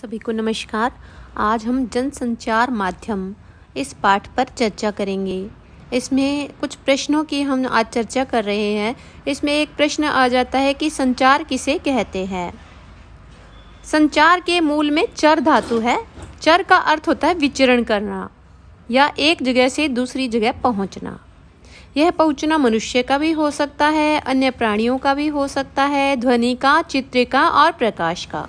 सभी को नमस्कार आज हम जनसंचार माध्यम इस पाठ पर चर्चा करेंगे इसमें कुछ प्रश्नों की हम आज चर्चा कर रहे हैं इसमें एक प्रश्न आ जाता है कि संचार किसे कहते हैं संचार के मूल में चर धातु है चर का अर्थ होता है विचरण करना या एक जगह से दूसरी जगह पहुंचना यह पहुंचना मनुष्य का भी हो सकता है अन्य प्राणियों का भी हो सकता है ध्वनि का चित्र का और प्रकाश का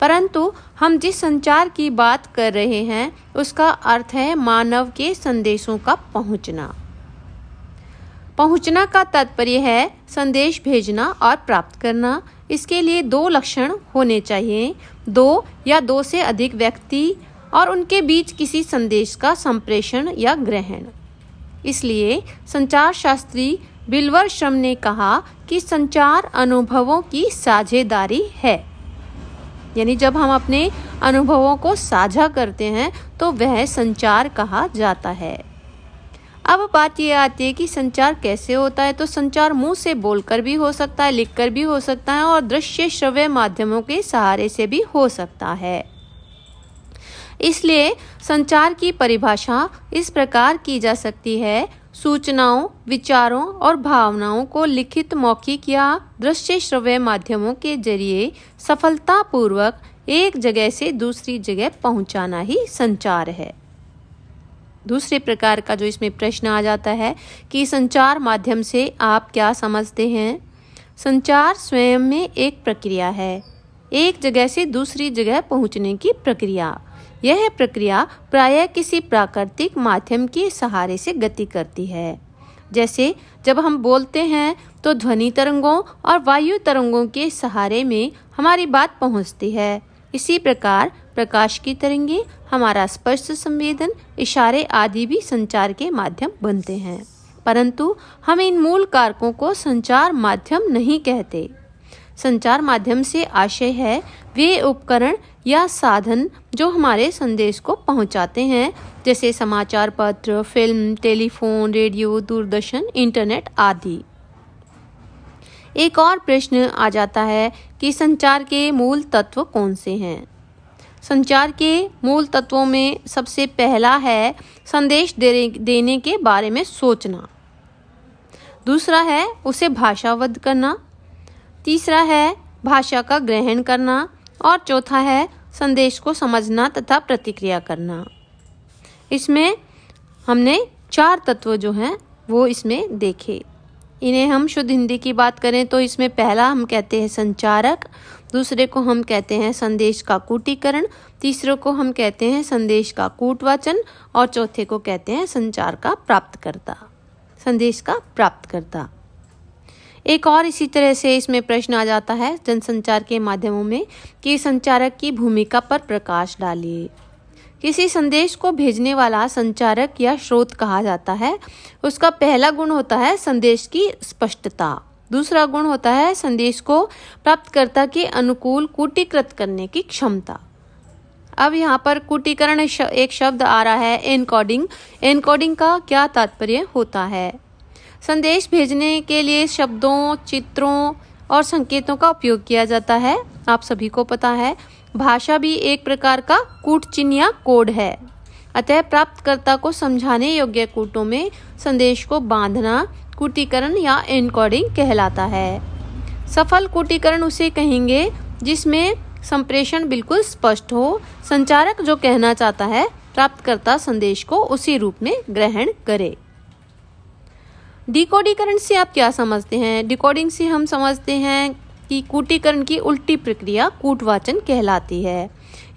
परंतु हम जिस संचार की बात कर रहे हैं उसका अर्थ है मानव के संदेशों का पहुंचना पहुंचना का तात्पर्य है संदेश भेजना और प्राप्त करना इसके लिए दो लक्षण होने चाहिए दो या दो से अधिक व्यक्ति और उनके बीच किसी संदेश का संप्रेषण या ग्रहण इसलिए संचार शास्त्री बिलवर श्रम ने कहा कि संचार अनुभवों की साझेदारी है यानी जब हम अपने अनुभवों को साझा करते हैं तो वह संचार कहा जाता है अब बात यह आती है कि संचार कैसे होता है तो संचार मुंह से बोलकर भी हो सकता है लिखकर भी हो सकता है और दृश्य श्रव्य माध्यमों के सहारे से भी हो सकता है इसलिए संचार की परिभाषा इस प्रकार की जा सकती है सूचनाओं विचारों और भावनाओं को लिखित मौखिक या दृश्य श्रव्य माध्यमों के जरिए सफलतापूर्वक एक जगह से दूसरी जगह पहुंचाना ही संचार है दूसरे प्रकार का जो इसमें प्रश्न आ जाता है कि संचार माध्यम से आप क्या समझते हैं संचार स्वयं में एक प्रक्रिया है एक जगह से दूसरी जगह पहुंचने की प्रक्रिया यह प्रक्रिया प्रायः किसी प्राकृतिक माध्यम के सहारे से गति करती है जैसे जब हम बोलते हैं तो ध्वनि तरंगों और वायु तरंगों के सहारे में हमारी बात पहुंचती है इसी प्रकार प्रकाश की तरंगे हमारा स्पर्श संवेदन इशारे आदि भी संचार के माध्यम बनते हैं परंतु हम इन मूल कारकों को संचार माध्यम नहीं कहते संचार माध्यम से आशय है वे उपकरण या साधन जो हमारे संदेश को पहुंचाते हैं जैसे समाचार पत्र film telephone radio Doordarshan internet आदि एक और प्रश्न आ जाता है कि संचार के मूल तत्व कौन से हैं संचार के मूल तत्वों में सबसे पहला है संदेश देने के बारे में सोचना दूसरा है उसे भाषाबद्ध करना तीसरा है भाषा का ग्रहण करना और चौथा है संदेश को समझना तथा प्रतिक्रिया करना इसमें हमने चार तत्व जो हैं वो इसमें देखे इन्हें हम शुद्ध हिंदी की बात करें तो इसमें पहला हम कहते हैं संचारक दूसरे को हम कहते हैं संदेश का कूटीकरण तीसरे को हम कहते हैं संदेश का कूटवाचन और चौथे को कहते हैं संचार का प्राप्तकर्ता संदेश का प्राप्तकर्ता एक और इसी तरह से इसमें प्रश्न आ जाता है जनसंचार के माध्यमों में कि संचारक की भूमिका पर प्रकाश डालिए किसी संदेश को भेजने वाला संचारक या स्रोत कहा जाता है उसका पहला गुण होता है संदेश की स्पष्टता दूसरा गुण होता है संदेश को प्राप्तकर्ता के अनुकूल कूटीकृत करने की क्षमता अब यहाँ पर कूटीकरण एक शब्द आ रहा है एनकोडिंग एनकोडिंग का क्या तात्पर्य होता है संदेश भेजने के लिए शब्दों चित्रों और संकेतों का उपयोग किया जाता है आप सभी को पता है भाषा भी एक प्रकार का कूट चिन्ह या कोड है अतः प्राप्तकर्ता को समझाने योग्य कूटों में संदेश को बांधना कूटीकरण या एनकोडिंग कहलाता है सफल कूटीकरण उसे कहेंगे जिसमें संप्रेषण बिल्कुल स्पष्ट हो संचारक जो कहना चाहता है प्राप्तकर्ता संदेश को उसी रूप में ग्रहण करे डिकोडीकरण से आप क्या समझते हैं डिकोडिंग से हम समझते हैं कि कूटीकरण की उल्टी प्रक्रिया कूटवाचन कहलाती है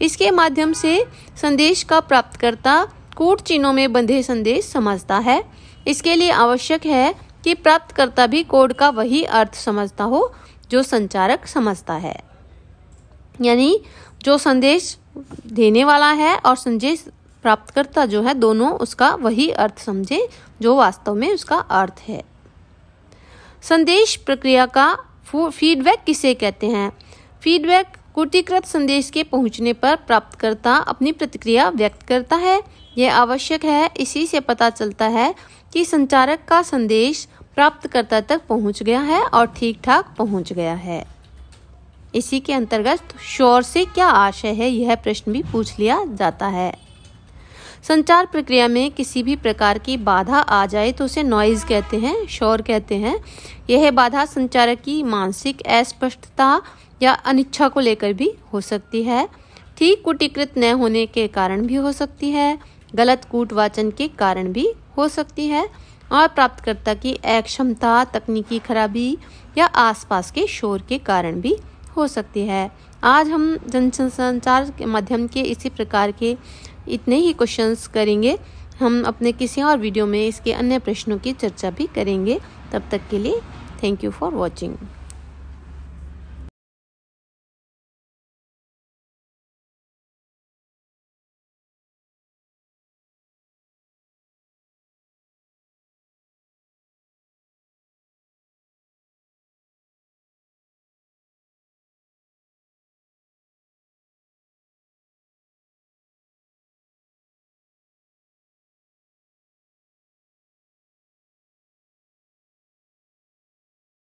इसके माध्यम से संदेश का प्राप्तकर्ता कूट चिन्हों में बंधे संदेश समझता है इसके लिए आवश्यक है कि प्राप्तकर्ता भी कोड का वही अर्थ समझता हो जो संचारक समझता है यानी जो संदेश देने वाला है और संदेश प्राप्तकर्ता जो है दोनों उसका वही अर्थ समझे जो वास्तव में उसका अर्थ है संदेश प्रक्रिया का फीडबैक किसे कहते हैं फीडबैक कूटीकृत संदेश के पहुंचने पर प्राप्तकर्ता अपनी प्रतिक्रिया व्यक्त करता है यह आवश्यक है इसी से पता चलता है कि संचारक का संदेश प्राप्तकर्ता तक पहुंच गया है और ठीक ठाक पहुंच गया है इसी के अंतर्गत शोर से क्या आशय है यह प्रश्न भी पूछ लिया जाता है संचार प्रक्रिया में किसी भी प्रकार की बाधा आ जाए तो उसे नॉइज कहते हैं शोर कहते हैं यह बाधा संचारक की मानसिक अस्पष्टता या अनिच्छा को लेकर भी हो सकती है ठीक कुटीकृत न होने के कारण भी हो सकती है गलत कूटवाचन के कारण भी हो सकती है और प्राप्तकर्ता की अक्षमता तकनीकी खराबी या आसपास के शोर के कारण भी हो सकती है आज हम जनसंचार माध्यम के इसी प्रकार के इतने ही क्वेश्चंस करेंगे हम अपने किसी और वीडियो में इसके अन्य प्रश्नों की चर्चा भी करेंगे तब तक के लिए थैंक यू फॉर वॉचिंग